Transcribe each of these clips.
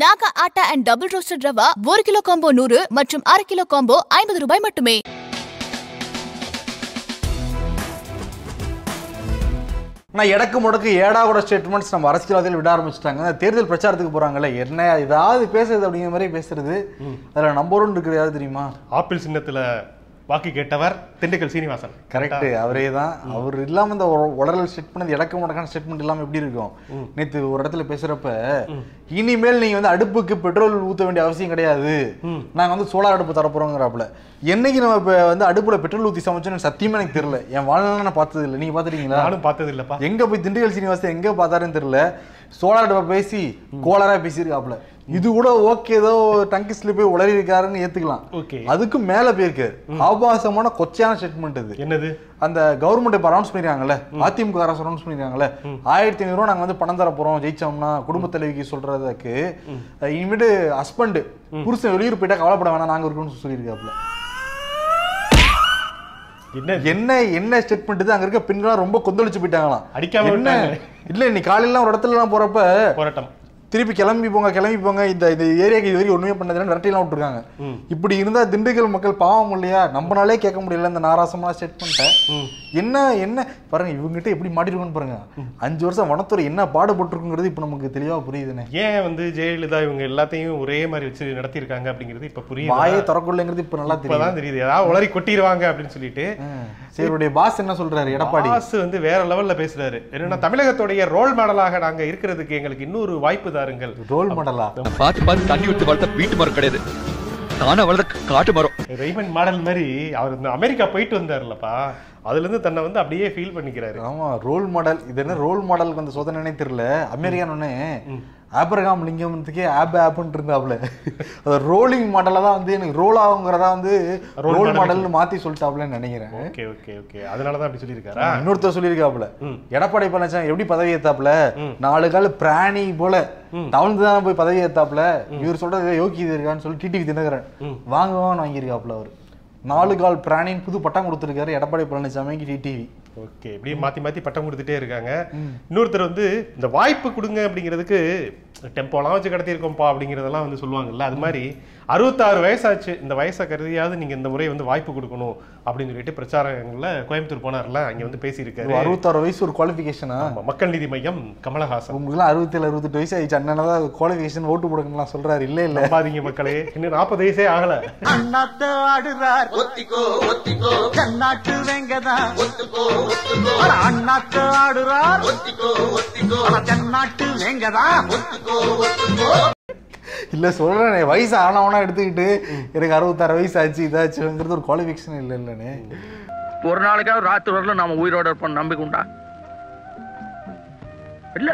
Naga atta and double roasted rava ஒரு kilo combo நூறு மற்றும் அரை கிலோ காம்போ ஐம்பது ரூபாய் மட்டுமே ஆனால் இடக்கு முடக்கு ஏடா கூட ஸ்டேட்மெண்ட்ஸ் நம்ம அரசியல்வாதிகள் விட ஆரம்பிச்சிட்டாங்க தேர்தல் பிரச்சாரத்துக்கு போகிறாங்களே என்ன ஏதாவது பேசுறது அப்படிங்கிற மாதிரி பேசுறது அதில் நம்பரும் ஒன்று இருக்கிறது தெரியுமா ஆப்பிள் சின்னத்தில் வாக்கு கேட்டவர் திண்டுக்கல் சீனிவாசன் கரெக்ட் அவரே தான் அவர் இல்லாம இந்த உடலில் செட் பண்ணது இலக்க முடக்கான ஸ்டேட்மெண்ட் இல்லாம எப்படி இருக்கும் நேத்து ஒரு இடத்துல பேசுறப்ப இனிமேல் நீங்க வந்து அடுப்புக்கு பெட்ரோல் ஊத்த வேண்டிய அவசியம் கிடையாது நாங்க வந்து சோலார் அடுப்பு தரப்போறோங்கிறப்பல என்னைக்கு நம்ம இப்ப வந்து அடுப்புல பெட்ரோல் ஊத்தி சமைச்சோம்னு சத்தியமா எனக்கு தெரியல என் வாழ்நாள் நான் பார்த்தது இல்லை நீங்க பாத்துட்டீங்களா நானும் பார்த்தது இல்லப்பா எங்க போய் திண்டுக்கல் சீனிவாசன் எங்க பார்த்தாருன்னு தெரியல சோலார் அடுப்பை பேசி கோலாரா பேசியிருக்காப்புல இது கூட ஓகே ஏதோ டங்கி போய் உளறி இருக்காருன்னு ஏத்துக்கலாம் ஓகே அதுக்கு மேல போயிருக்காரு ஆபாசமான கொச்சையான ஸ்டேட்மெண்ட் இது என்னது அந்த கவர்மெண்ட் இப்ப அனௌன்ஸ் பண்ணிருக்காங்கல்ல அதிமுக அரசு அனௌன்ஸ் பண்ணிருக்காங்கல்ல ஆயிரத்தி ஐநூறு ரூபா நாங்க வந்து பணம் தர போறோம் ஜெயிச்சோம்னா குடும்ப தலைவிக்கு சொல்றதுக்கு இனிமேட்டு ஹஸ்பண்ட் புருஷன் வெளியூர் போயிட்டா கவலைப்பட வேணாம் நாங்க இருக்கோம்னு சொல்லியிருக்காப்ல என்ன என்ன என்ன ஸ்டேட்மெண்ட் இது அங்க இருக்க பெண்களாம் ரொம்ப கொந்தளிச்சு போயிட்டாங்களாம் அடிக்காம என்ன இல்ல இன்னைக்கு காலையில ஒரு இடத்துல போறப்ப போராட்டம் திருப்பி கிளம்பி போங்க கிளம்பி போங்க இந்த இந்த ஏரியாக்கு இது வரைக்கும் ஒன்றுமே பண்ணதுல மிரட்டிலாம் விட்டுருக்காங்க இப்படி இருந்தால் திண்டுக்கல் மக்கள் பாவம் இல்லையா நம்மளாலே கேட்க முடியல இந்த நாராசமா செட் பண்ணிட்டேன் என்ன என்ன பாருங்க இவங்ககிட்ட எப்படி மாட்டிருக்கோன்னு பாருங்க அஞ்சு வருஷம் வனத்துறை என்ன பாடுபட்டுருக்குங்கிறது இப்போ நமக்கு தெளிவாக புரியுதுன்னு ஏன் வந்து ஜெயலலிதா இவங்க எல்லாத்தையும் ஒரே மாதிரி வச்சு நடத்திருக்காங்க அப்படிங்கிறது இப்போ புரியும் வாயை திறக்கலைங்கிறது இப்போ நல்லா தெரியும் தெரியுது ஏதாவது உளறி கொட்டிடுவாங்க அப்படின்னு சொல்லிட்டு சரி பாஸ் என்ன சொல்றாரு எடப்பாடி பாஸ் வந்து வேற லெவலில் பேசுறாரு என்னன்னா தமிழகத்துடைய ரோல் மாடலாக நாங்கள் இருக்கிறதுக்கு எங்களுக்கு இன்னொரு வாய்ப்பு தான் பாருங்கள் ரோல் மாடலா பார்த்து பார்த்து தண்ணி விட்டு வளர்த்த வீட்டு மரம் கிடையாது தானே வளர்த்த காட்டு மரம் ரெய்மன் மாடல் மாதிரி அவர் இந்த அமெரிக்கா போயிட்டு வந்தார்லப்பா இருந்து தன்னை வந்து அப்படியே ஃபீல் பண்ணிக்கிறாரு ஆமா ரோல் மாடல் இது என்ன ரோல் மாடலுக்கு வந்து சோதனை தெரியல அமெரிக்கானே ஆப்ரகாம் லிங்கம்ன்றதுக்கே ஆப் ஆப்னு இருந்தாப்புல அது ரோலிங் மாடலாக தான் வந்து எனக்கு ரோல் ஆகுங்கிறதா வந்து ரோல் மாடல்னு மாற்றி சொல்லிட்டாப்லன்னு நினைக்கிறேன் ஓகே ஓகே ஓகே அதனால தான் அப்படி சொல்லியிருக்காரு இன்னொருத்தர் சொல்லியிருக்காப்புல எடப்பாடி பழனிசாமி எப்படி பதவி ஏத்தாப்புல நாலு கால பிராணி போல தவழ்ந்து தான் போய் பதவி ஏத்தாப்புல இவர் சொல்றது யோகி இருக்கான்னு சொல்லி டிடிவி தினகரன் வாங்குவான்னு வாங்கியிருக்காப்புல அவர் நாலு கால் பிராணின்னு புது பட்டம் கொடுத்துருக்காரு எடப்பாடி பழனிசாமிக்கு டிடிவி ஓகே இப்படியே மாற்றி மாற்றி பட்டம் கொடுத்துட்டே இருக்காங்க இன்னொருத்தர் வந்து இந்த வாய்ப்பு கொடுங்க அப்படிங்கிறதுக்கு டெம்போலாம் வச்சு இருக்கோம்ப்பா அப்படிங்கிறதெல்லாம் வந்து சொல்லுவாங்கல்ல அது மாதிரி அறுபத்தாறு வயசாச்சு இந்த வயசை கருதியாவது நீங்கள் இந்த முறை வந்து வாய்ப்பு கொடுக்கணும் அப்படின்னு சொல்லிட்டு பிரச்சாரங்களில் கோயம்புத்தூர் போனார்ல அங்கே வந்து பேசியிருக்காரு அறுபத்தாறு வயசு ஒரு குவாலிபிகேஷனா மக்கள் நீதி மையம் கமலஹாசன் அறுபத்தி ஏழு அறுபத்தி வயசு ஆயிடுச்சு அண்ணனதான் குவாலிபிகேஷன் ஓட்டு போடுங்கலாம் சொல்றாரு இல்ல இல்ல பாதிங்க மக்களே இன்னும் நாற்பது வயசே ஆகலை கண்ணாட்டு அண்ணாக்கு ஆடுறார் தென்னாட்டு எங்கதா இல்ல சொல்றேனே வயசு ஆனவனா எடுத்துக்கிட்டு எனக்கு அறுபத்தாறு வயசு ஆச்சு இதாச்சுங்கிறது ஒரு குவாலிபிகேஷன் இல்லை இல்லைன்னு ஒரு நாளைக்காவது ராத்திரி வரல நாம உயிரோட இருப்போம் நம்பிக்கை உண்டா இல்ல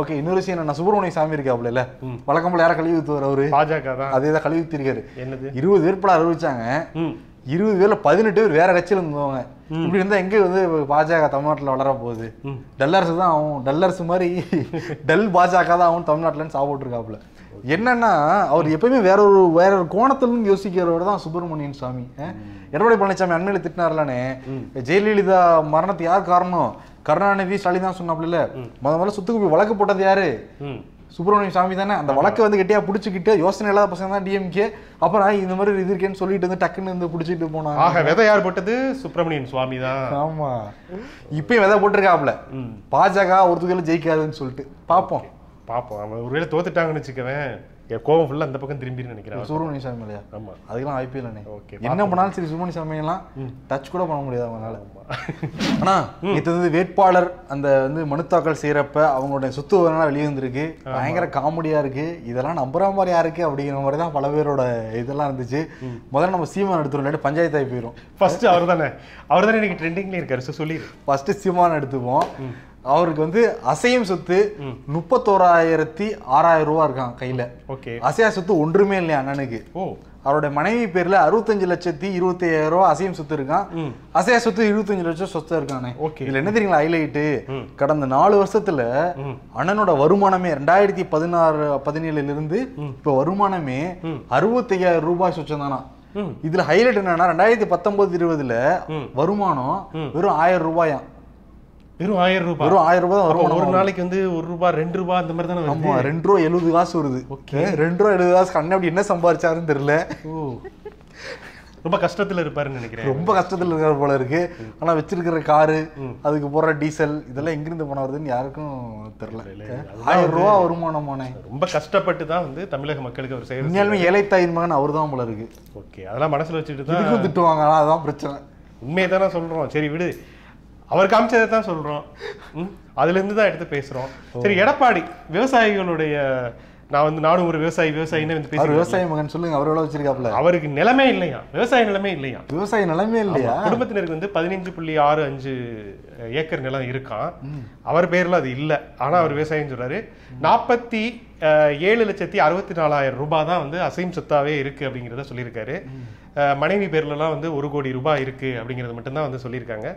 ஓகே இன்னொரு விஷயம் என்ன சுப்பிரமணிய சாமி இருக்காப்ல வழக்கம் போல யாரும் கழுவி ஊத்துவார் அவரு பாஜக தான் அதே தான் கழுவி ஊத்திருக்காரு என்னது இருபது வேட்பாளர் அறிவிச்சாங்க இருபது பேர்ல பதினெட்டு பேர் வேற கட்சியில இருந்தவங்க இப்படி இருந்தா எங்க வந்து பாஜக தமிழ்நாட்டில் வளர போகுது டல்லரசு தான் ஆகும் டல்லரசு மாதிரி டல் பாஜக தான் ஆகும் தமிழ்நாட்டில்னு சாப்பிட்டுருக்காப்புல என்னன்னா அவர் எப்பயுமே வேற ஒரு வேற ஒரு கோணத்திலும் யோசிக்கிறவர் தான் சுப்பிரமணியன் சுவாமி எடப்பாடி பழனிசாமி அண்மையில திட்டினார்லானே ஜெயலலிதா மரணத்துக்கு யார் காரணம் கருணாநிதி ஸ்டாலின் தான் சொன்னாப்ல முத முதல்ல சுத்துக்கு போய் வழக்கு போட்டது யாரு சுப்பிரமணியம் சாமி தானே அந்த வழக்கை வந்து கெட்டியாக பிடிச்சிக்கிட்டு யோசனை இல்லாத பசங்க தான் டிஎம்கே அப்புறம் இந்த மாதிரி இது இருக்கேன்னு சொல்லிட்டு வந்து டக்குன்னு வந்து பிடிச்சிட்டு போனாங்க விதை யார் போட்டது சுப்பிரமணியன் சுவாமி தான் ஆமா இப்பயும் விதை போட்டிருக்காப்ல பாஜக ஒருத்தர்களை ஜெயிக்காதுன்னு சொல்லிட்டு பார்ப்போம் பார்ப்போம் அவன் ஒருவேளை தோத்துட்டாங்கன்னு வச்சுக்கவேன் கோவம் ஃபுல்லா அந்த பக்கம் திரும்பி நினைக்கிறேன் சுப்பிரமணிய சாமி இல்லையா ஆமா அதுக்கெல்லாம் வாய்ப்பே இல்லைண்ணே ஓகே என்ன பண்ணாலும் சரி சாமி எல்லாம் டச் கூட பண்ண முடியாது அவங்களால ஆனா இது வந்து வேட்பாளர் அந்த வந்து மனு தாக்கல் செய்யறப்ப அவங்களுடைய சொத்து விவரம்லாம் வெளியே வந்திருக்கு பயங்கர காமெடியா இருக்கு இதெல்லாம் நம்புற மாதிரி யாருக்கு அப்படிங்கிற மாதிரி தான் பல பேரோட இதெல்லாம் இருந்துச்சு முதல்ல நம்ம சீமான் எடுத்துரும் இல்லாட்டி பஞ்சாயத்தாகி போயிடும் ஃபர்ஸ்ட் அவர் தானே அவர் தானே எனக்கு ட்ரெண்டிங்லேயே இருக்காரு சொல்லி ஃபர்ஸ்ட் சீமான் எடுத்துப்போம் அவருக்கு வந்து அசையும் சொத்து முப்பத்தோராயிரத்தி ஆறாயிரம் ரூபா இருக்கான் கையில ஓகே அசையா சொத்து ஒன்றுமே இல்லையா அண்ணனுக்கு அவருடைய மனைவி பேர்ல அறுபத்தஞ்சு லட்சத்தி இருபத்தி ஐயாயிரம் ரூபாய் அசையும் சொத்து இருக்கான் அசையா சொத்து இருபத்தஞ்சு லட்சம் சொத்து இருக்கானே ஓகே இதுல என்ன தெரியுங்களா ஹைலைட்டு கடந்த நாலு வருஷத்துல அண்ணனோட வருமானமே ரெண்டாயிரத்தி பதினாறு பதினேழுல இருந்து இப்ப வருமானமே அறுபத்தி ஐயாயிரம் ரூபாய் சொச்சம் தானா இதுல ஹைலைட் என்னன்னா ரெண்டாயிரத்தி பத்தொன்பது இருபதுல வருமானம் வெறும் ஆயிரம் ரூபாயாம் வெறும் ஆயிரம் ரூபாய் வெறும் ஆயிரம் ரூபாய் வரும் ஒரு நாளைக்கு வந்து ஒரு ரூபாய் ரெண்டு ரூபாய் அந்த மாதிரி தானே ஆமா ரெண்டு ரூபா எழுபது காசு வருது ஓகே ரெண்டு ரூபா எழுபது காசு கண்ணை அப்படி என்ன சம்பாரிச்சாருன்னு தெரியல ரொம்ப கஷ்டத்துல இருப்பாருன்னு நினைக்கிறேன் ரொம்ப கஷ்டத்துல இருக்கிற போல இருக்கு ஆனா வச்சிருக்கிற காரு அதுக்கு போற டீசல் இதெல்லாம் எங்கிருந்து போன வருதுன்னு யாருக்கும் தெரியல ஆயிரம் ரூபா போனேன் ரொம்ப கஷ்டப்பட்டு தான் வந்து தமிழக மக்களுக்கு அவர் செய்யறது உண்மையாலுமே ஏழை தாயின் மகன் அவர் தான் போல இருக்கு ஓகே அதெல்லாம் மனசுல வச்சுட்டு தான் திட்டுவாங்க அதான் பிரச்சனை உண்மையை தானே சொல்றோம் சரி விடு அவர் காமிச்சதை தான் சொல்கிறோம் அதுலேருந்து தான் எடுத்து பேசுகிறோம் சரி எடப்பாடி விவசாயிகளுடைய நான் வந்து நானும் ஒரு விவசாயி விவசாயின்னு வந்து விவசாய மகன் சொல்லுங்க அவர் எவ்வளவு வச்சிருக்காப்ல அவருக்கு நிலமே இல்லையா விவசாய நிலமே இல்லையா விவசாய நிலமே இல்லையா குடும்பத்தினருக்கு வந்து பதினஞ்சு புள்ளி ஆறு அஞ்சு ஏக்கர் நிலம் இருக்கான் அவர் பேர்ல அது இல்லை ஆனா அவர் விவசாயம் சொல்றாரு நாற்பத்தி ஏழு லட்சத்தி அறுபத்தி நாலாயிரம் ரூபாய் தான் வந்து அசைம் சொத்தாவே இருக்கு அப்படிங்கிறத சொல்லியிருக்காரு மனைவி பேர்லலாம் வந்து ஒரு கோடி ரூபாய் இருக்கு மட்டும் மட்டும்தான் வந்து சொல்லியிருக்காங்க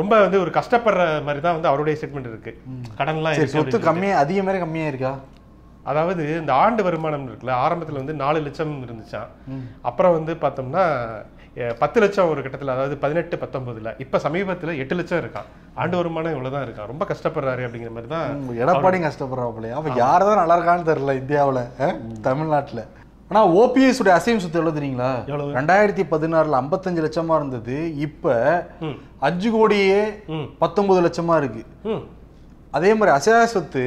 ரொம்ப வந்து ஒரு கஷ்டப்படுற மாதிரி தான் வந்து அவருடைய ஸ்டேட்மெண்ட் இருக்கு கடன்லாம் சொத்து அதிக மாதிரி கம்மியா இருக்கா அதாவது இந்த ஆண்டு வருமானம் இருக்குல்ல ஆரம்பத்தில் வந்து நாலு லட்சம் இருந்துச்சான் அப்புறம் வந்து பார்த்தோம்னா பத்து லட்சம் ஒரு கட்டத்தில் அதாவது பதினெட்டு பத்தொன்பதுல இப்போ சமீபத்தில் எட்டு லட்சம் இருக்கான் ஆண்டு வருமானம் இவ்வளோ தான் இருக்கான் ரொம்ப கஷ்டப்படுறாரு அப்படிங்கிற மாதிரி தான் எடப்பாடி கஷ்டப்படுறாப்புலையா அவன் யார் தான் நல்லா இருக்கான்னு தெரில இந்தியாவில் தமிழ்நாட்டில் ஆனால் ஓபிஎஸ் உடைய அசையும் சுத்தம் எவ்வளோ தெரியுங்களா ரெண்டாயிரத்தி பதினாறில் ஐம்பத்தஞ்சு லட்சமா இருந்தது இப்போ அஞ்சு கோடியே பத்தொன்பது லட்சமா இருக்கு அதே மாதிரி அசையா சொத்து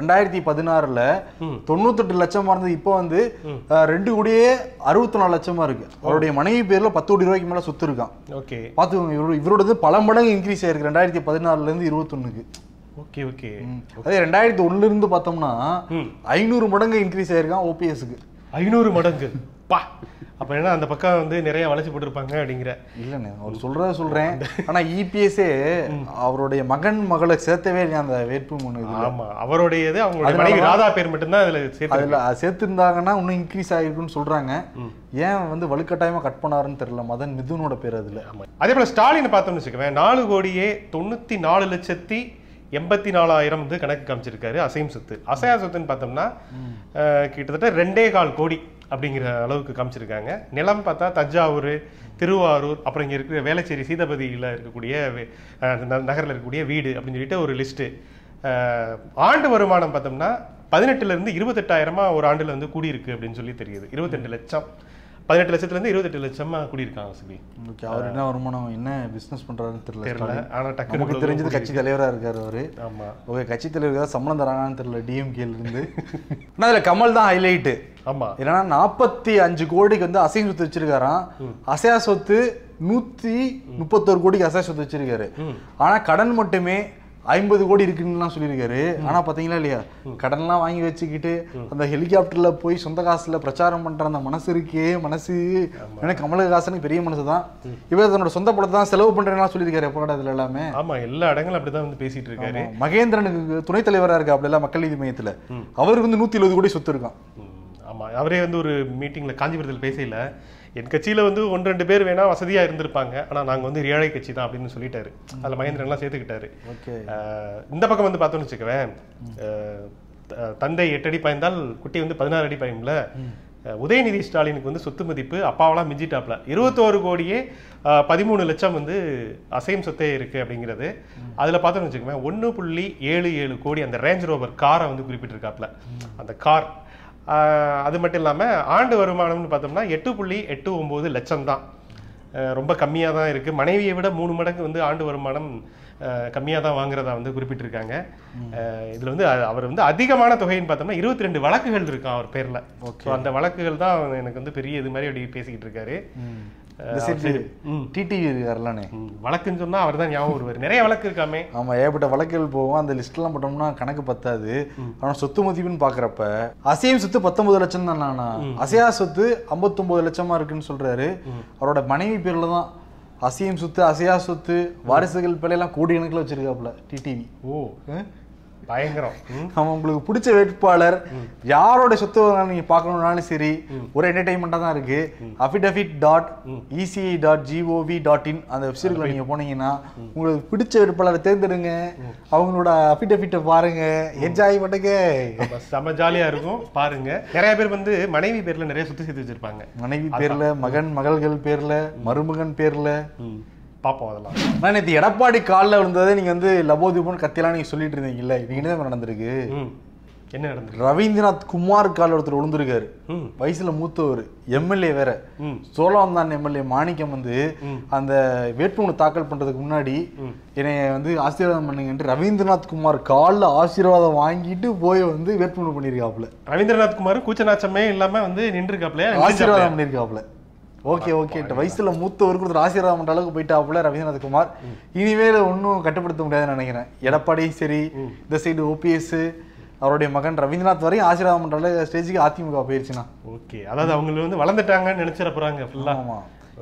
ரெண்டாயிரத்தி பதினாறுல தொண்ணூத்தெட்டு லட்சமா இருந்தது இப்போ வந்து ரெண்டு கோடியே அறுபத்தி நாலு லட்சமா இருக்கு அவருடைய மனைவி பேர்ல பத்து கோடி ரூபாய்க்கு மேல சொத்து இருக்கான் ஓகே பாத்துக்கோங்க இவரு இவரோடது பல மடங்கு இன்க்ரீஸ் ஆயிருக்கு ரெண்டாயிரத்தி பதினாறுல இருந்து ஒண்ணுக்கு ஓகே ஓகே அதே ரெண்டாயிரத்தி ஒண்ணுல இருந்து பார்த்தோம்னா ஐநூறு மடங்கு இன்க்ரீஸ் ஆயிருக்கான் ஓபிஎஸ்க்கு ஐநூறு மடங்கு பா அப்போ என்ன அந்த பக்கம் வந்து நிறைய வளர்ச்சி போட்டிருப்பாங்க அப்படிங்கிற இல்லைண்ணே அவர் சொல்கிறத சொல்கிறேன் ஆனால் இபிஎஸ்ஏ அவருடைய மகன் மகளை சேர்த்தவே இல்லையா அந்த வேட்புமனு ஆமாம் அவருடையது அவங்களுடைய மனைவி ராதா பேர் மட்டும்தான் அதில் சேர்த்து அதில் சேர்த்துருந்தாங்கன்னா இன்னும் இன்க்ரீஸ் ஆகிருக்குன்னு சொல்கிறாங்க ஏன் வந்து வலுக்கட்டாயமாக கட் பண்ணாருன்னு தெரியல மதன் மிதுனோட பேர் அதில் அதே போல் ஸ்டாலின் பார்த்தோம்னு வச்சுக்கவேன் நாலு கோடியே தொண்ணூற்றி நாலு லட்சத்தி எண்பத்தி நாலாயிரம் வந்து கணக்கு காமிச்சிருக்காரு அசையும் சொத்து அசையா சொத்துன்னு பார்த்தோம்னா கிட்டத்தட்ட ரெண்டே கால் கோடி அப்படிங்கிற அளவுக்கு காமிச்சிருக்காங்க நிலம் பார்த்தா தஞ்சாவூர் திருவாரூர் அப்புறம் இங்கே இருக்கிற வேளச்சேரி சீதபதியில் இருக்கக்கூடிய நகரில் இருக்கக்கூடிய வீடு அப்படின்னு சொல்லிட்டு ஒரு லிஸ்ட்டு ஆண்டு வருமானம் பார்த்தோம்னா பதினெட்டுலேருந்து இருபத்தெட்டாயிரமா ஒரு ஆண்டில் வந்து கூடியிருக்கு அப்படின்னு சொல்லி தெரியுது இருபத்தெட்டு லட்சம் பதினெட்டு லட்சத்துலேருந்து இருபத்தெட்டு லட்சமாக கூடியிருக்காங்க சிபி ஓகே அவர் என்ன வருமானம் என்ன பிஸ்னஸ் பண்ணுறாருன்னு தெரியல ஆனால் டக்கு தெரிஞ்சது கட்சி தலைவராக இருக்கார் அவர் ஆமாம் ஓகே கட்சி தலைவர் ஏதாவது சம்பளம் தராங்கன்னு தெரியல டிஎம்கேலேருந்து ஆனால் அதில் கமல் தான் ஹைலைட்டு ஆமாம் என்னன்னா நாற்பத்தி அஞ்சு கோடிக்கு வந்து அசைன் சொத்து வச்சிருக்காராம் அசையா சொத்து நூற்றி முப்பத்தோரு கோடிக்கு அசையா சொத்து வச்சிருக்காரு ஆனால் கடன் மட்டுமே ஐம்பது கோடி இருக்குன்னுலாம் சொல்லியிருக்காரு ஆனால் பார்த்தீங்களா இல்லையா கடன்லாம் வாங்கி வச்சுக்கிட்டு அந்த ஹெலிகாப்டரில் போய் சொந்த காசில் பிரச்சாரம் பண்ணுற அந்த மனசு இருக்கே மனசு ஏன்னா கமலஹாசனுக்கு பெரிய மனசு தான் இவர் தன்னோட சொந்த படத்தை தான் செலவு பண்ணுறேன்னா சொல்லியிருக்காரு போராட்டத்துல எல்லாமே ஆமாம் எல்லா இடங்களும் அப்படி தான் வந்து பேசிட்டு இருக்காரு மகேந்திரனுக்கு துணைத் தலைவராக இருக்கா அப்படிலாம் மக்கள் நீதி மையத்தில் அவருக்கு வந்து நூற்றி எழுபது கோடி சொத்து இருக்கான் ஆமாம் அவரே வந்து ஒரு மீட்டிங்கில் காஞ்சிபுரத்தில் பேசல என் கட்சியில் வந்து ஒன்று ரெண்டு பேர் வேணால் வசதியாக இருந்திருப்பாங்க ஆனால் நாங்கள் வந்து ஏழை கட்சி தான் அப்படின்னு சொல்லிட்டாரு அதில் மகேந்திரன்லாம் சேர்த்துக்கிட்டாரு இந்த பக்கம் வந்து பார்த்தோன்னு வச்சுக்குவேன் தந்தை எட்டு அடி பாய்ந்தால் குட்டி வந்து பதினாறு அடி பாயும்ல உதயநிதி ஸ்டாலினுக்கு வந்து சொத்து மதிப்பு அப்பாவெல்லாம் மிஞ்சிட்டாப்ல இருபத்தோரு கோடியே பதிமூணு லட்சம் வந்து அசையும் சொத்தே இருக்கு அப்படிங்கிறது அதில் பார்த்தோன்னு வச்சுக்கோங்க ஒன்று புள்ளி ஏழு ஏழு கோடி அந்த ரேஞ்ச் ரோவர் காரை வந்து குறிப்பிட்டிருக்காப்ல அந்த கார் அது மட்டும் இல்லாமல் ஆண்டு வருமானம்னு பார்த்தோம்னா எட்டு புள்ளி எட்டு ஒம்பது லட்சம் தான் ரொம்ப கம்மியாக தான் இருக்குது மனைவியை விட மூணு மடங்கு வந்து ஆண்டு வருமானம் கம்மியாக தான் வாங்குறதா வந்து குறிப்பிட்டிருக்காங்க இதில் வந்து அவர் வந்து அதிகமான தொகைன்னு பார்த்தோம்னா இருபத்தி ரெண்டு வழக்குகள் இருக்கான் அவர் பேரில் ஸோ அந்த வழக்குகள் தான் எனக்கு வந்து பெரிய இது மாதிரி அப்படி பேசிக்கிட்டு இருக்காரு டிடிவி இருக்காருலானே வழக்குன்னு சொன்னா அவர் தான் ஞாபகம் வருவார் நிறைய வழக்கு இருக்காமே ஆமா ஏகப்பட்ட வழக்குகள் போவோம் அந்த லிஸ்ட்லாம் போட்டோம்னா கணக்கு பத்தாது ஆனால் சொத்து மதிப்புன்னு பாக்குறப்ப அசையும் சொத்து பத்தொன்பது லட்சம் தான் அசையா சொத்து ஐம்பத்தொம்பது லட்சமா இருக்குன்னு சொல்றாரு அவரோட மனைவி பேரில் தான் அசையும் சொத்து அசையா சொத்து வாரிசுகள் பிள்ளைலாம் கோடி கணக்கில் வச்சுருக்காப்புல டிடிவி ஓ பயங்கரம் அவன் உங்களுக்கு பிடிச்ச வேட்பாளர் யாரோட சொத்து நீங்க பார்க்கணும்னாலும் சரி ஒரு என்டர்டைன்மெண்ட்டாக தான் இருக்கு affidavit dot ECI dot GOV dot in அந்த வெப்சைட்ல நீங்க போனீங்கன்னா உங்களுக்கு பிடிச்ச வேட்பாளரை தேர்ந்தெடுங்க அவங்களோட அஃபிடவிட்டை பாருங்க என்ஜாய் பண்ணுங்க செம ஜாலியா இருக்கும் பாருங்க நிறைய பேர் வந்து மனைவி பேர்ல நிறைய சொத்து சேர்த்து வச்சிருப்பாங்க மனைவி பேர்ல மகன் மகள்கள் பேர்ல மருமகன் பேர்ல பார்ப்போம் அதெல்லாம் நான் நேற்று எடப்பாடி காலில் விழுந்ததே நீங்கள் வந்து லபோதிபோன் கத்திலாம் நீங்கள் சொல்லிட்டு இருந்தீங்கல்ல இன்னைக்கு என்ன நடந்திருக்கு என்ன நடந்தது ரவீந்திரநாத் குமார் கால் ஒருத்தர் விழுந்திருக்காரு வயசுல மூத்தவர் எம்எல்ஏ வேற தான் எம்எல்ஏ மாணிக்கம் வந்து அந்த வேட்புமனு தாக்கல் பண்றதுக்கு முன்னாடி என்னை வந்து ஆசீர்வாதம் பண்ணுங்கன்ட்டு ரவீந்திரநாத் குமார் காலில் ஆசீர்வாதம் வாங்கிட்டு போய் வந்து வேட்புமனு பண்ணிருக்காப்ல ரவீந்திரநாத் குமார் கூச்சநாச்சமே இல்லாம வந்து நின்று இருக்காப்ல ஆசீர்வாதம் பண்ணியிருக்காப்ல ஓகே ஓகே வயசுல ஒரு கொடுத்து ஆசீர்வாதம் அளவுக்கு போயிட்டாப்புல ரவீந்திரநாத் குமார் இனிமேல ஒன்றும் கட்டுப்படுத்த முடியாதுன்னு நினைக்கிறேன் எடப்பாடி சரி இந்த சைடு ஓபிஎஸ் அவருடைய மகன் ரவீந்திரநாத் வரையும் ஆசீர்வாதம் பண்ற ஸ்டேஜுக்கு அதிமுக போயிருச்சுன்னா ஓகே அதாவது அவங்க வந்து வளர்ந்துட்டாங்கன்னு நினைச்சிட போறாங்க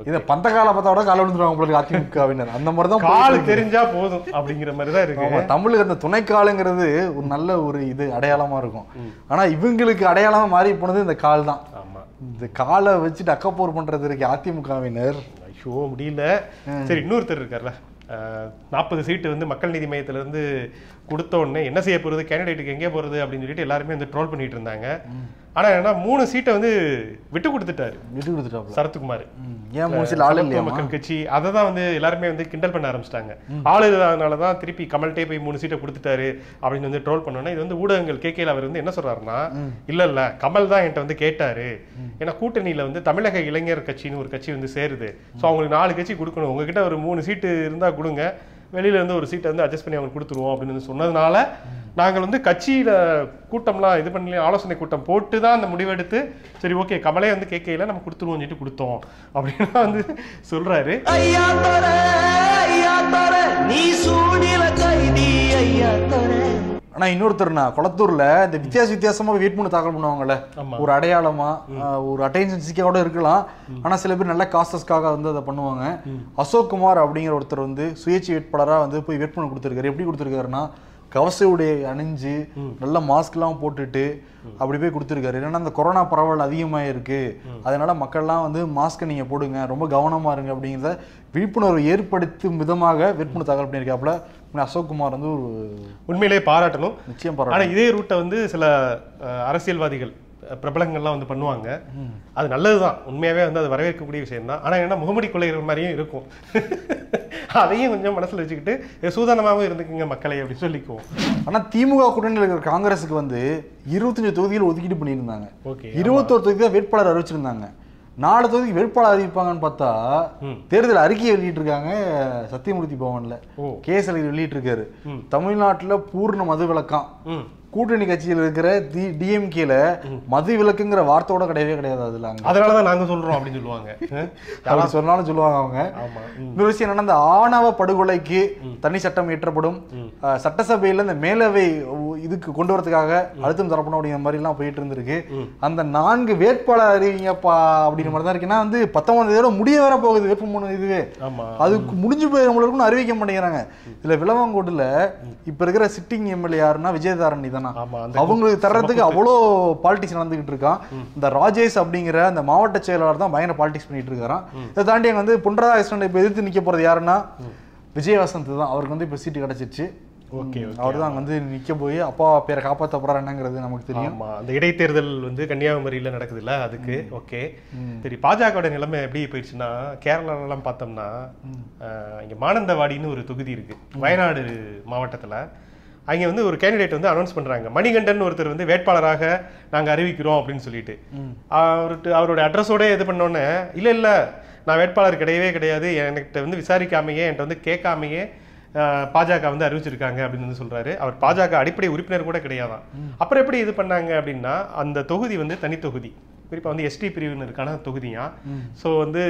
இதை பந்த கால பார்த்தோட கால விழுந்துருவாங்க உங்களுக்கு அதிமுகவினர் அந்த மாதிரி தான் கால் தெரிஞ்சா போதும் அப்படிங்கிற மாதிரி தான் இருக்கு தமிழுக்கு அந்த துணை துணைக்காலுங்கிறது ஒரு நல்ல ஒரு இது அடையாளமா இருக்கும் ஆனா இவங்களுக்கு அடையாளமா மாறி போனது இந்த கால் தான் இந்த காலை வச்சுட்டு அக்கப்போர் பண்றது இருக்கு அதிமுகவினர் ஐயோ முடியல சரி இன்னொருத்தர் இருக்கார்ல நாற்பது சீட்டு வந்து மக்கள் நீதி மையத்திலிருந்து கொடுத்த உடனே என்ன செய்ய போகிறது கேண்டிடேட்டுக்கு எங்கே போகிறது அப்படின்னு சொல்லிட்டு எல்லாருமே வந்து ட்ரோல் பண்ணிட்டு இருந்தாங்க ஆனால் என்ன மூணு சீட்டை வந்து விட்டு கொடுத்துட்டாரு விட்டு கொடுத்துட்டாரு சரத்குமார் ஏன் மூணு சீட் மக்கள் கட்சி அதை தான் வந்து எல்லாருமே வந்து கிண்டல் பண்ண ஆரம்பிச்சிட்டாங்க ஆளு இல்லாதனால தான் திருப்பி கமல்டே போய் மூணு சீட்டை கொடுத்துட்டாரு அப்படின்னு வந்து ட்ரோல் பண்ணோன்னா இது வந்து ஊடகங்கள் கே கேல அவர் வந்து என்ன சொல்றாருன்னா இல்லை இல்லை கமல் தான் என்கிட்ட வந்து கேட்டாரு ஏன்னா கூட்டணியில் வந்து தமிழக இளைஞர் கட்சின்னு ஒரு கட்சி வந்து சேருது ஸோ அவங்களுக்கு நாலு கட்சி கொடுக்கணும் உங்ககிட்ட ஒரு மூணு சீட்டு இருந்தால் கொடுங்க வெளியிலேருந்து ஒரு சீட்டை வந்து அட்ஜஸ்ட் பண்ணி அவங்க கொடுத்துருவோம் அப்படின்னு சொன்னதுனால நாங்கள் வந்து கட்சியில் கூட்டம்லாம் இது பண்ணி ஆலோசனை கூட்டம் போட்டு தான் அந்த முடிவெடுத்து சரி ஓகே கமலே வந்து கேட்கல நம்ம கொடுத்துருவோம் சொல்லிட்டு கொடுத்தோம் அப்படின்னு வந்து சொல்கிறாரு ஐயா நீ சூடில கைதி ஐயா ஆனா இன்னொருத்தர்னா குளத்தூரில் இந்த வித்தியாச வித்தியாசமாக வேட்புமனு தாக்கல் பண்ணுவாங்கல்ல ஒரு அடையாளமாக ஒரு அட்டென்ஷன் கூட இருக்கலாம் ஆனால் சில பேர் நல்ல காசஸ்க்காக வந்து அதை பண்ணுவாங்க அசோக் குமார் அப்படிங்கிற ஒருத்தர் வந்து சுயேட்சை வேட்பாளராக வந்து போய் வேட்புமனு கொடுத்துருக்காரு எப்படி கொடுத்துருக்காருன்னா கவச உடைய அணிஞ்சு நல்ல மாஸ்க்லாம் போட்டுட்டு அப்படி போய் கொடுத்துருக்காரு ஏன்னா அந்த கொரோனா பரவல் அதிகமாக இருக்குது அதனால் மக்கள்லாம் வந்து மாஸ்க்கை நீங்கள் போடுங்க ரொம்ப கவனமாக இருங்க அப்படிங்கிறத விழிப்புணர்வு ஏற்படுத்தும் விதமாக வேட்புமனு தாக்கல் பண்ணியிருக்காப்புல அசோக் குமார் வந்து ஒரு உண்மையிலேயே பாராட்டணும் நிச்சயம் பாராட்டணும் இதே ரூட்டை வந்து சில அரசியல்வாதிகள் பிரபலங்கள்லாம் வந்து பண்ணுவாங்க அது நல்லது தான் உண்மையாகவே வந்து அது வரவேற்கக்கூடிய விஷயம் தான் ஆனால் என்ன முகமடி கொள்ளைகிற மாதிரியும் இருக்கும் அதையும் கொஞ்சம் மனசில் வச்சுக்கிட்டு சூதானமாகவும் இருந்துக்குங்க மக்களை அப்படின்னு சொல்லிக்குவோம் ஆனால் திமுக கூட்டணியில் இருக்கிற காங்கிரஸுக்கு வந்து இருபத்தஞ்சு தொகுதியில் ஒதுக்கீடு பண்ணியிருந்தாங்க ஓகே இருபத்தோரு தொகுதி தான் வேட்பாளர் அறிவிச்சிருந்தாங்க நாலு தொகுதி வேட்பாளர் அறிவிப்பாங்கன்னு பார்த்தா தேர்தல் அறிக்கை வெளியிட்டிருக்காங்க சத்தியமூர்த்தி பவன்ல கேசரி வெளியிட்டிருக்காரு தமிழ்நாட்டில் பூர்ண மது விளக்கம் கூட்டணி கட்சியில் இருக்கிற தி டிஎம்கேல மது விளக்குங்கிற வார்த்தையோட கிடையவே கிடையாது அதுல அங்க நாங்க சொல்றோம் அப்படின்னு சொல்லுவாங்க யாராவது சொன்னாலும் சொல்லுவாங்க அவங்க இன்னொரு விஷயம் என்னன்னா இந்த ஆணவ படுகொலைக்கு தனி சட்டம் இயற்றப்படும் சட்டசபையில இந்த மேலவை இதுக்கு கொண்டு வரதுக்காக அழுத்தம் தரப்பணும் அப்படிங்கிற மாதிரிலாம் போயிட்டு இருந்திருக்கு அந்த நான்கு வேட்பாளர் அறிவிங்கப்பா அப்படிங்கிற மாதிரி தான் இருக்குன்னா வந்து பத்தொன்பது இதோட முடிய வர போகுது மனு இதுவே அதுக்கு முடிஞ்சு போயிருக்கும் அறிவிக்க மாட்டேங்கிறாங்க இதில் விளவங்கோடுல இப்போ இருக்கிற சிட்டிங் எம்எல்ஏ யாருன்னா விஜயதாரணி தானா அவங்களுக்கு தர்றதுக்கு அவ்வளோ பாலிடிக்ஸ் நடந்துகிட்டு இருக்கான் இந்த ராஜேஷ் அப்படிங்கிற அந்த மாவட்ட செயலாளர் தான் பயங்கர பாலிடிக்ஸ் பண்ணிட்டு இருக்கிறான் இதை தாண்டி அங்கே வந்து புண்டரா இப்போ எதிர்த்து நிற்க போகிறது யாருன்னா விஜயவசந்த் தான் அவருக்கு வந்து இப்போ சீட்டு கிடச்சிருச்சு ஓகே அவர் தான் வந்து நிற்க போய் அப்பா பேரை காப்பாற்ற என்னங்கிறது நமக்கு தெரியும் அந்த இடைத்தேர்தல் வந்து கன்னியாகுமரியில் நடக்குது இல்லை அதுக்கு ஓகே சரி பாஜகவோட நிலைமை எப்படி போயிடுச்சுன்னா கேரளாலலாம் பார்த்தோம்னா இங்கே மானந்தவாடின்னு ஒரு தொகுதி இருக்கு வயநாடு மாவட்டத்தில் அங்கே வந்து ஒரு கேண்டிடேட் வந்து அனௌன்ஸ் பண்ணுறாங்க மணிகண்டன் ஒருத்தர் வந்து வேட்பாளராக நாங்கள் அறிவிக்கிறோம் அப்படின்னு சொல்லிட்டு அவர்கிட்ட அவரோட அட்ரஸோட இது பண்ணோன்னே இல்லை இல்லை நான் வேட்பாளர் கிடையவே கிடையாது என்கிட்ட வந்து விசாரிக்காமையே என்கிட்ட வந்து கேட்காமையே பாஜக வந்து அறிவிச்சிருக்காங்க அப்படின்னு வந்து சொல்றாரு அவர் பாஜக அடிப்படை உறுப்பினர் கூட கிடையாதான் அப்புறம் எப்படி இது பண்ணாங்க அப்படின்னா அந்த தொகுதி வந்து தனித்தொகுதி குறிப்பாக வந்து எஸ்டி இருக்கான தொகுதியாக ஸோ வந்து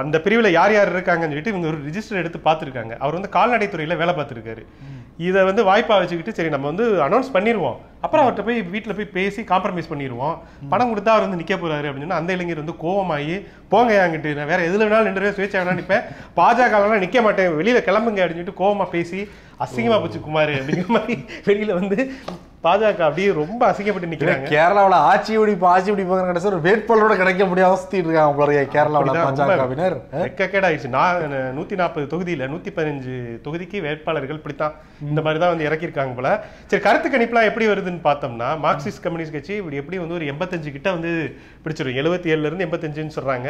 அந்த பிரிவில் யார் யார் இருக்காங்கன்னு சொல்லிட்டு இவங்க ஒரு ரிஜிஸ்டர் எடுத்து பார்த்துருக்காங்க அவர் வந்து கால்நடைத்துறையில் வேலை பார்த்துருக்காரு இதை வந்து வாய்ப்பாக வச்சுக்கிட்டு சரி நம்ம வந்து அனௌன்ஸ் பண்ணிடுவோம் அப்புறம் அவர்கிட்ட போய் வீட்டில் போய் பேசி காம்ப்ரமைஸ் பண்ணிடுவோம் பணம் கொடுத்தா அவர் வந்து நிற்க போகிறாரு அப்படின்னு அந்த இளைஞர் வந்து கோவமாகி போங்க என்கிட்ட நான் வேறு எதில் வேணாலும் நின்று சுயேட்சை வேணாலும் நிற்பேன் பாஜகலாம் நிற்க மாட்டேன் வெளியில் கிளம்புங்க அப்படின்னு சொல்லிட்டு கோவமாக பேசி அசிங்கமாக போச்சு குமார் அப்படிங்கிற மாதிரி வெளியில் வந்து பாஜக அப்படியே ரொம்ப அசிங்கப்பட்டு நிக்கிறாங்க கேரளாவில் ஆட்சி பிடிப்பு ஆட்சி பிடிப்பாங்க கிடைச்ச ஒரு வேட்பாளரோட கிடைக்க முடியாத அவசியம் இருக்காங்க உங்களுடைய கேரளாவில் பாஜகவினர் எக்கக்கேட் ஆயிடுச்சு நான் நூத்தி நாற்பது தொகுதியில நூத்தி பதினஞ்சு தொகுதிக்கு வேட்பாளர்கள் இப்படித்தான் இந்த மாதிரி தான் வந்து இறக்கியிருக்காங்க போல சரி கருத்து கணிப்புலாம் எப்படி வருதுன்னு பார்த்தோம்னா மார்க்சிஸ்ட் கம்யூனிஸ்ட் கட்சி இப்படி எப்படி வந்து ஒரு எண்பத்தஞ்சு கிட்ட வந்து பிடிச்சிடும் எழுபத்தி ஏழுல இருந்து எண்பத்தஞ்சுன்னு சொல்றாங்க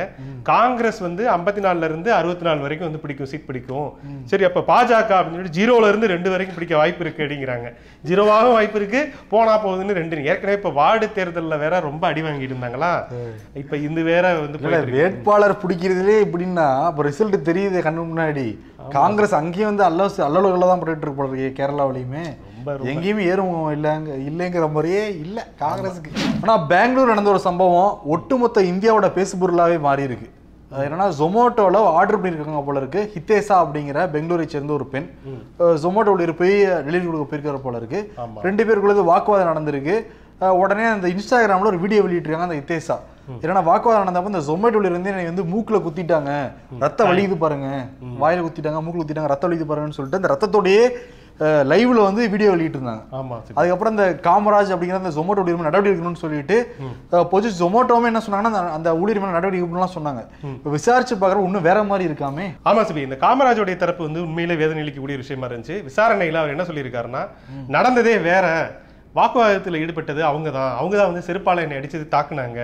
காங்கிரஸ் வந்து ஐம்பத்தி நாலுல இருந்து அறுபத்தி நாலு வரைக்கும் வந்து பிடிக்கும் சீட் பிடிக்கும் சரி அப்ப பாஜக அப்படின்னு சொல்லிட்டு ஜீரோல இருந்து ரெண்டு வரைக்கும் பிடிக்க வாய்ப்பு இருக்கு அப்படிங்கிறாங்க ஜீரோவாகவும் வாய்ப்பு இருக்கு போனா போகுதுன்னு ரெண்டு ஏற்கனவே இப்போ வார்டு தேர்தலில் வேற ரொம்ப அடி வாங்கிட்டு இருந்தாங்களா இப்ப இந்த வேற வந்து வேட்பாளர் பிடிக்கிறதுலே இப்படின்னா இப்போ ரிசல்ட் தெரியுது கண்ணு முன்னாடி காங்கிரஸ் அங்கேயும் வந்து அல்ல அல்லலுகளை தான் போட்டுட்டு இருப்பாரு கேரளாவிலையுமே எங்கேயுமே ஏறுமுகம் இல்லைங்க இல்லைங்கிற மாதிரியே இல்லை காங்கிரஸுக்கு ஆனால் பெங்களூர் நடந்த ஒரு சம்பவம் ஒட்டுமொத்த இந்தியாவோட பேசுபொருளாகவே மாறி இருக்கு என்னன்னா ஜொமோட்டோவில் ஆர்டர் பண்ணியிருக்காங்க போல இருக்கு ஹித்தேசா அப்படிங்கிற பெங்களூரை சேர்ந்த ஒரு பெண் ஜொமோட்டோவில் போய் டெலிவரி கொடுக்க போயிருக்கிற போல இருக்கு ரெண்டு பேருக்குள்ளது வாக்குவாதம் நடந்திருக்கு உடனே அந்த இன்ஸ்டாகிராமில் ஒரு வீடியோ வெளியிட்டிருக்காங்க அந்த ஹித்தேசா ஏன்னா வாக்குவாதம் நடந்தப்ப இந்த ஜொமேட்டோல இருந்து என்னை வந்து மூக்கில் குத்திட்டாங்க ரத்த வலிக்குது பாருங்க வாயில் குத்திட்டாங்க மூக்கில் குத்திட்டாங்க ரத்த வலிக்குது பாருங்கன்னு சொல்லிட்டு அந்த ரத்தத்தோடையே லைவ்ல வந்து வீடியோ வெளியிட்டு இருந்தாங்க அதுக்கப்புறம் இந்த காமராஜ் அப்படிங்கிற அந்த ஜொமோட்டோ ஊழியர் நடவடிக்கை எடுக்கணும்னு சொல்லிட்டு பொது ஜொமோட்டோமே என்ன சொன்னாங்கன்னா அந்த ஊழியர் மேல நடவடிக்கை எடுக்கணும் சொன்னாங்க விசாரிச்சு பாக்குற இன்னும் வேற மாதிரி இருக்காமே ஆமா சிபி இந்த காமராஜோடைய தரப்பு வந்து உண்மையிலே வேதனை கூடிய விஷயமா இருந்துச்சு விசாரணையில அவர் என்ன சொல்லியிருக்காருன்னா நடந்ததே வேற வாக்குவாதத்தில் ஈடுபட்டது அவங்க தான் அவங்க தான் வந்து செருப்பால் என்னை அடித்தது தாக்குனாங்க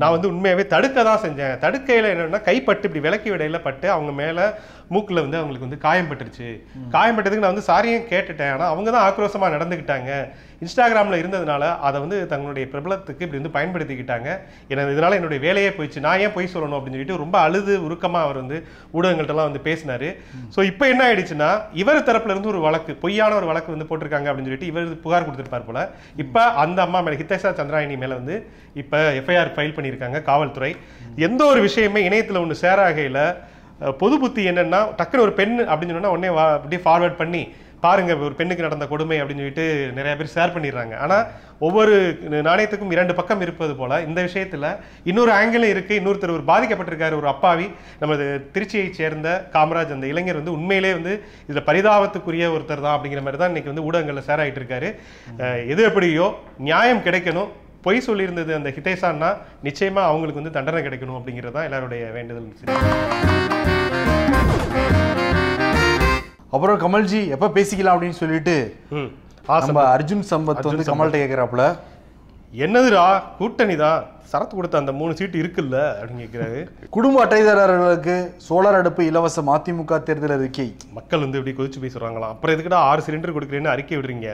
நான் வந்து உண்மையாகவே தடுக்க தான் செஞ்சேன் தடுக்கையில் என்னென்னா கைப்பட்டு இப்படி விளக்கி விடையில் பட்டு அவங்க மேலே மூக்கில் வந்து அவங்களுக்கு வந்து காயம் பட்டுருச்சு காயம் நான் வந்து சாரியும் கேட்டுட்டேன் ஆனால் அவங்க தான் ஆக்ரோஷமாக நடந்துக்கிட்டாங்க இன்ஸ்டாகிராமில் இருந்ததுனால அதை வந்து தங்களுடைய பிரபலத்துக்கு இப்படி வந்து பயன்படுத்திக்கிட்டாங்க எனக்கு இதனால் என்னுடைய வேலையே போயிடுச்சு நான் ஏன் போய் சொல்லணும் அப்படின்னு சொல்லிட்டு ரொம்ப அழுது உருக்கமாக அவர் வந்து ஊடகங்கள்ட்டெல்லாம் வந்து பேசினார் ஸோ இப்போ என்ன ஆயிடுச்சுன்னா இவர் தரப்புலேருந்து ஒரு வழக்கு பொய்யான ஒரு வழக்கு வந்து போட்டிருக்காங்க அப்படின்னு சொல்லிட்டு இவர் புகார் கொடுத்துருப்பார் போல இப்போ அந்த அம்மா மேலே ஹிதேஷா சந்திராயணி மேலே வந்து இப்போ எஃப்ஐஆர் ஃபைல் பண்ணியிருக்காங்க காவல்துறை எந்த ஒரு விஷயமே இணையத்தில் ஒன்று சேராகையில் பொது புத்தி என்னென்னா டக்குன்னு ஒரு பெண் அப்படின்னு சொன்னா உடனே வா அப்படியே ஃபார்வேர்ட் பண்ணி பாருங்க ஒரு பெண்ணுக்கு நடந்த கொடுமை அப்படின்னு சொல்லிட்டு நிறைய பேர் ஷேர் பண்ணிடுறாங்க ஆனால் ஒவ்வொரு நாணயத்துக்கும் இரண்டு பக்கம் இருப்பது போல இந்த விஷயத்தில் இன்னொரு ஆங்கிளும் இருக்குது இன்னொருத்தர் ஒரு பாதிக்கப்பட்டிருக்காரு ஒரு அப்பாவி நமது திருச்சியை சேர்ந்த காமராஜ் அந்த இளைஞர் வந்து உண்மையிலே வந்து இதில் பரிதாபத்துக்குரிய ஒருத்தர் தான் அப்படிங்கிற மாதிரி தான் இன்னைக்கு வந்து ஊடகங்களில் சேர் ஆகிட்டு இருக்காரு எது எப்படியோ நியாயம் கிடைக்கணும் பொய் சொல்லியிருந்தது அந்த ஹிதேசான்னா நிச்சயமாக அவங்களுக்கு வந்து தண்டனை கிடைக்கணும் அப்படிங்கிறது தான் எல்லாருடைய வேண்டுதல் அப்புறம் கமல்ஜி எப்போ பேசிக்கலாம் அப்படின்னு சொல்லிட்டு நம்ம அர்ஜுன் சம்பத் வந்து கமல்கிட்ட கேட்குறாப்புல என்னதுடா கூட்டணி தான் சரத்து கொடுத்த அந்த மூணு சீட்டு இருக்குல்ல அப்படின்னு கேட்குறாரு குடும்ப அட்டைதாரர்களுக்கு சோழர் அடுப்பு இலவச மதிமுக தேர்தல் அறிக்கை மக்கள் வந்து இப்படி கொதிச்சு பேசுகிறாங்களாம் அப்புறம் எதுக்குடா ஆறு சிலிண்டர் கொடுக்குறேன்னு அறிக்கை விடுறீங்க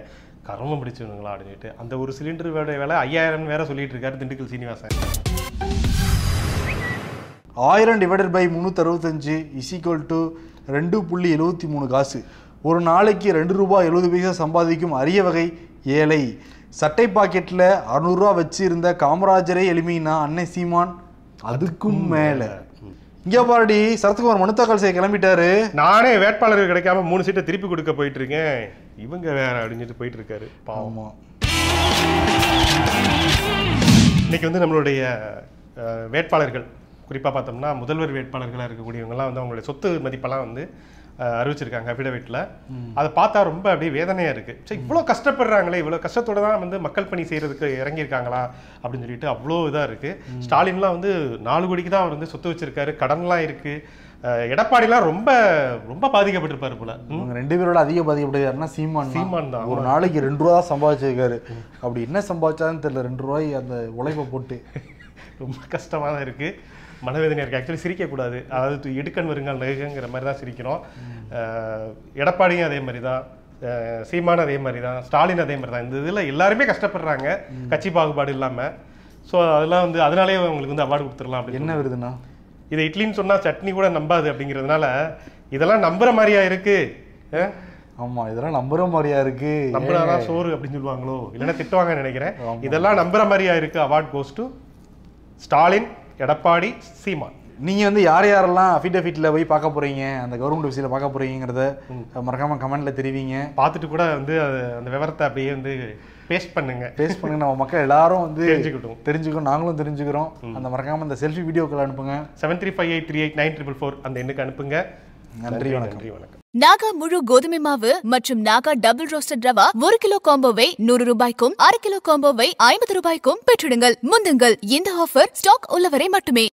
கரமம் பிடிச்சிருங்களா அப்படின்னு அந்த ஒரு சிலிண்டர் வேலை ஐயாயிரம் வேற சொல்லிட்டு இருக்காரு திண்டுக்கல் சீனிவாசன் ஆயிரம் டிவைடட் பை முந்நூற்றறுபத்தஞ்சு இஸ் ஈக்குவல் டு ரெண்டு புள்ளி எழுபத்தி மூணு காசு ஒரு நாளைக்கு ரெண்டு ரூபா எழுபது பைசா சம்பாதிக்கும் அரிய வகை ஏழை சட்டை பாக்கெட்டில் அறுநூறுரூவா வச்சு இருந்த காமராஜரே எளிமையினா அன்னை சீமான் அதுக்கும் மேலே இங்கே பாருடி சரத்குமார் மனு தாக்கல் செய்ய கிளம்பிட்டாரு நானே வேட்பாளர்கள் கிடைக்காம மூணு சீட்டை திருப்பி கொடுக்க போயிட்டு இருக்கேன் இவங்க வேற அப்படின்னு போயிட்டு இருக்காரு பாவமா இன்னைக்கு வந்து நம்மளுடைய வேட்பாளர்கள் குறிப்பாக பார்த்தோம்னா முதல்வர் வேட்பாளர்களாக இருக்கக்கூடியவங்கலாம் வந்து அவங்களுடைய சொத்து மதிப்பெல்லாம் வந்து அறிவிச்சிருக்காங்க அபிடவேட்டில் அதை பார்த்தா ரொம்ப அப்படியே வேதனையாக இருக்குது சரி இவ்வளோ கஷ்டப்படுறாங்களே இவ்வளோ கஷ்டத்தோடு தான் வந்து மக்கள் பணி செய்கிறதுக்கு இறங்கியிருக்காங்களா அப்படின்னு சொல்லிட்டு அவ்வளோ இதாக இருக்குது ஸ்டாலின்லாம் வந்து நாலு கோடிக்கு தான் அவர் வந்து சொத்து வச்சுருக்காரு கடன்லாம் இருக்குது எடப்பாடிலாம் ரொம்ப ரொம்ப பாதிக்கப்பட்டிருப்பாரு போல ரெண்டு பேரோட அதிக பாதிக்கப்பட்டிருக்காருன்னா சீமான் சீமான் தான் ஒரு நாளைக்கு ரெண்டு ரூபா தான் சம்பாதிச்சிருக்காரு அப்படி என்ன சம்பாதிச்சாருன்னு தெரியல ரெண்டு ரூபாய் அந்த உழைப்பை போட்டு ரொம்ப கஷ்டமாக தான் இருக்குது மனவேதனை இருக்குது ஆக்சுவலி சிரிக்கக்கூடாது அதாவது இடுக்கண் வருங்கால் நெகுங்கிற மாதிரி தான் சிரிக்கிறோம் எடப்பாடியும் அதே மாதிரி தான் சீமான அதே மாதிரி தான் ஸ்டாலின் அதே மாதிரி தான் இந்த இதில் எல்லாருமே கஷ்டப்படுறாங்க கட்சி பாகுபாடு இல்லாமல் ஸோ அதெல்லாம் வந்து அதனாலேயே அவங்களுக்கு வந்து அவார்டு கொடுத்துடலாம் அப்படி என்ன வருதுன்னா இதை இட்லின்னு சொன்னால் சட்னி கூட நம்பாது அப்படிங்கிறதுனால இதெல்லாம் நம்புற மாதிரியா இருக்கு ஆமா இதெல்லாம் நம்புற மாதிரியா இருக்கு நம்புறாரா சோறு அப்படின்னு சொல்லுவாங்களோ இல்லைன்னா திட்டுவாங்கன்னு நினைக்கிறேன் இதெல்லாம் நம்புற மாதிரியா இருக்கு award goes to Stalin Edappadi Seeman நீங்கள் வந்து யார் யாரெல்லாம் அஃபிடவிட்டில் போய் பார்க்க போகிறீங்க அந்த கவர்மெண்ட் விஷயத்தில் பார்க்க போகிறீங்கிறத மறக்காமல் கமெண்ட்டில் தெரிவிங்க பார்த்துட்டு கூட வந்து அந்த விவரத்தை அப்படியே வந்து பேஸ்ட் பண்ணுங்க பேஸ்ட் பண்ணுங்க நம்ம மக்கள் எல்லாரும் வந்து தெரிஞ்சுக்கிட்டோம் தெரிஞ்சுக்கணும் நாங்களும் தெரிஞ்சுக்கிறோம் அந்த மறக்காமல் அந்த செல்ஃபி வீடியோக்கள் அனுப்புங்க seven three five eight three eight nine triple four அந்த எண்ணுக்கு அனுப்புங்க நன்றி வணக்கம் நன்றி வணக்கம் நாகா முழு கோதுமை மாவு மற்றும் நாகா டபுள் ரோஸ்டட் ரவா ஒரு கிலோ காம்போவை நூறு ரூபாய்க்கும் அரை கிலோ காம்போவை ஐம்பது ரூபாய்க்கும் பெற்றிடுங்கள் முந்துங்கள் இந்த ஆஃபர் ஸ்டாக் உள்ளவரை மட்டுமே